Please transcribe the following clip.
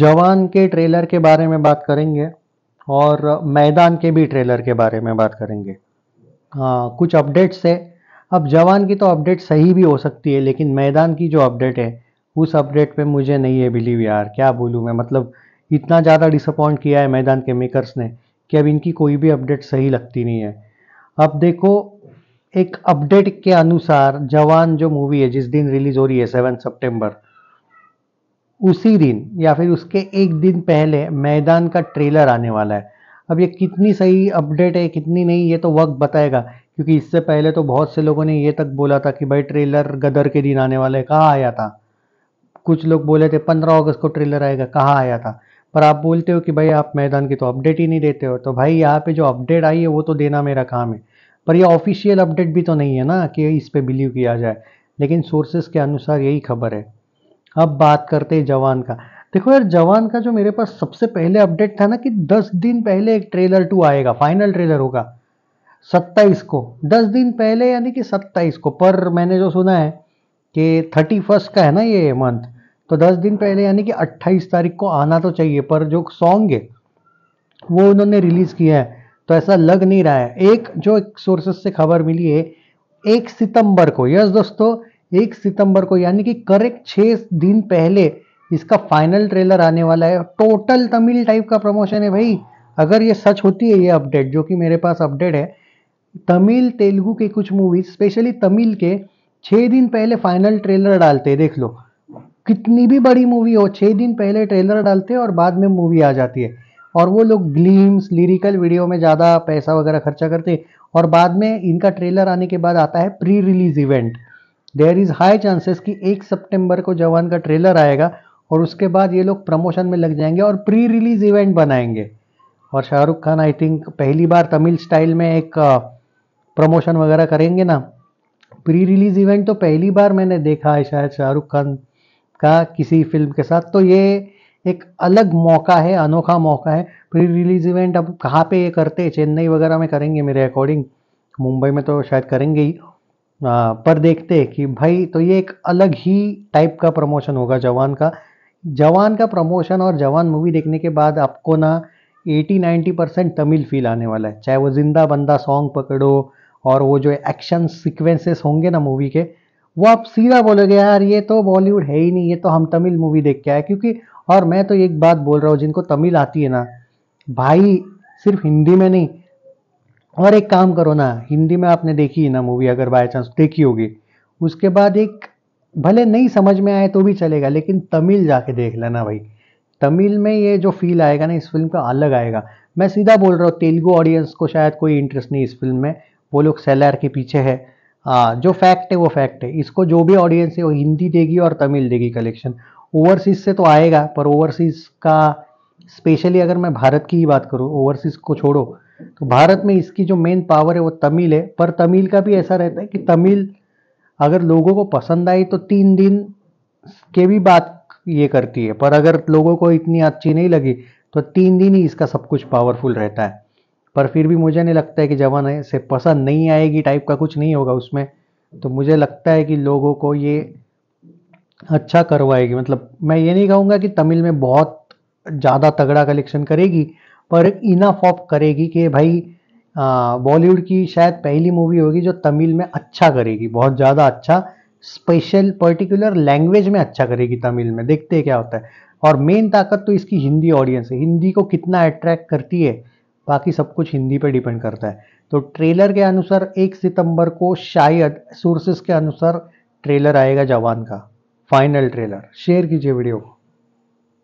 जवान के ट्रेलर के बारे में बात करेंगे और मैदान के भी ट्रेलर के बारे में बात करेंगे आ, कुछ अपडेट्स है अब जवान की तो अपडेट सही भी हो सकती है लेकिन मैदान की जो अपडेट है उस अपडेट पे मुझे नहीं है बिलीव यार क्या बोलूँ मैं मतलब इतना ज़्यादा डिसअपॉइंट किया है मैदान के मेकर्स ने कि अब इनकी कोई भी अपडेट सही लगती नहीं है अब देखो एक अपडेट के अनुसार जवान जो मूवी है जिस दिन रिलीज़ हो रही है सेवन सेप्टेम्बर उसी दिन या फिर उसके एक दिन पहले मैदान का ट्रेलर आने वाला है अब ये कितनी सही अपडेट है कितनी नहीं ये तो वक्त बताएगा क्योंकि इससे पहले तो बहुत से लोगों ने ये तक बोला था कि भाई ट्रेलर गदर के दिन आने वाला है कहाँ आया था कुछ लोग बोले थे पंद्रह अगस्त को ट्रेलर आएगा कहाँ आया था पर आप बोलते हो कि भाई आप मैदान की तो अपडेट ही नहीं देते हो तो भाई यहाँ पे जो अपडेट आई है वो तो देना मेरा काम है पर यह ऑफिशियल अपडेट भी तो नहीं है ना कि इस पर बिलीव किया जाए लेकिन सोर्सेस के अनुसार यही खबर है अब बात करते हैं जवान का देखो यार जवान का जो मेरे पास सबसे पहले अपडेट था ना कि दस दिन पहले एक ट्रेलर टू आएगा फाइनल ट्रेलर होगा सत्ताईस को दस दिन पहले यानी कि सत्ताईस को पर मैंने जो सुना है कि थर्टी फर्स्ट का है ना ये मंथ तो दस दिन पहले यानी कि अट्ठाईस तारीख को आना तो चाहिए पर जो सॉन्ग है वो उन्होंने रिलीज़ किया है तो ऐसा लग नहीं रहा है एक जो एक सोर्सेस से खबर मिली है एक सितंबर को यस दोस्तों एक सितंबर को यानी कि करेक्ट छः दिन पहले इसका फाइनल ट्रेलर आने वाला है टोटल तमिल टाइप का प्रमोशन है भाई अगर ये सच होती है ये अपडेट जो कि मेरे पास अपडेट है तमिल तेलुगु के कुछ मूवीज स्पेशली तमिल के छः दिन पहले फाइनल ट्रेलर डालते हैं देख लो कितनी भी बड़ी मूवी हो छः दिन पहले ट्रेलर डालते हैं और बाद में मूवी आ जाती है और वो लोग ग्लीम्स लिरिकल वीडियो में ज़्यादा पैसा वगैरह खर्चा करते और बाद में इनका ट्रेलर आने के बाद आता है pre release event there is high chances कि एक सितंबर को जवान का ट्रेलर आएगा और उसके बाद ये लोग प्रमोशन में लग जाएंगे और प्री रिलीज इवेंट बनाएंगे और शाहरुख खान आई थिंक पहली बार तमिल स्टाइल में एक प्रमोशन वगैरह करेंगे ना प्री रिलीज इवेंट तो पहली बार मैंने देखा है शायद शाहरुख खान का किसी फिल्म के साथ तो ये एक अलग मौका है अनोखा मौका है प्री रिलीज इवेंट अब कहाँ पे ये करते चेन्नई वगैरह में करेंगे मेरे अकॉर्डिंग मुंबई में तो शायद करेंगे ही पर देखते हैं कि भाई तो ये एक अलग ही टाइप का प्रमोशन होगा जवान का जवान का प्रमोशन और जवान मूवी देखने के बाद आपको ना 80-90 परसेंट तमिल फील आने वाला है चाहे वो जिंदा बंदा सॉन्ग पकड़ो और वो जो एक्शन सिक्वेंसेस होंगे ना मूवी के वो आप सीधा बोलोगे यार ये तो बॉलीवुड है ही नहीं ये तो हम तमिल मूवी देख के आए क्योंकि और मैं तो एक बात बोल रहा हूँ जिनको तमिल आती है ना भाई सिर्फ हिंदी में नहीं और एक काम करो ना हिंदी में आपने देखी है ना मूवी अगर बाय चांस देखी होगी उसके बाद एक भले नहीं समझ में आए तो भी चलेगा लेकिन तमिल जाके देख लेना भाई तमिल में ये जो फील आएगा ना इस फिल्म का अलग आएगा मैं सीधा बोल रहा हूँ तेलुगु ऑडियंस को शायद कोई इंटरेस्ट नहीं इस फिल्म में वो लोग सेलर के पीछे है आ, जो फैक्ट है वो फैक्ट है इसको जो भी ऑडियंस है वो हिंदी देगी और तमिल देगी कलेक्शन ओवरसीज से तो आएगा पर ओवरसीज का स्पेशली अगर मैं भारत की ही बात करूँ ओवरसीज को छोड़ो तो भारत में इसकी जो मेन पावर है वो तमिल है पर तमिल का भी ऐसा रहता है कि तमिल अगर लोगों को पसंद आई तो तीन दिन के भी बात ये करती है पर अगर लोगों को इतनी अच्छी नहीं लगी तो तीन दिन ही इसका सब कुछ पावरफुल रहता है पर फिर भी मुझे नहीं लगता है कि जवान से पसंद नहीं आएगी टाइप का कुछ नहीं होगा उसमें तो मुझे लगता है कि लोगों को ये अच्छा करवाएगी मतलब मैं ये नहीं कहूँगा कि तमिल में बहुत ज़्यादा तगड़ा कलेक्शन करेगी पर इनफ ऑफ करेगी कि भाई बॉलीवुड की शायद पहली मूवी होगी जो तमिल में अच्छा करेगी बहुत ज़्यादा अच्छा स्पेशल पर्टिकुलर लैंग्वेज में अच्छा करेगी तमिल में देखते हैं क्या होता है और मेन ताकत तो इसकी हिंदी ऑडियंस है हिंदी को कितना अट्रैक्ट करती है बाकी सब कुछ हिंदी पर डिपेंड करता है तो ट्रेलर के अनुसार एक सितंबर को शायद सोर्सेस के अनुसार ट्रेलर आएगा जवान का फाइनल ट्रेलर शेयर कीजिए वीडियो को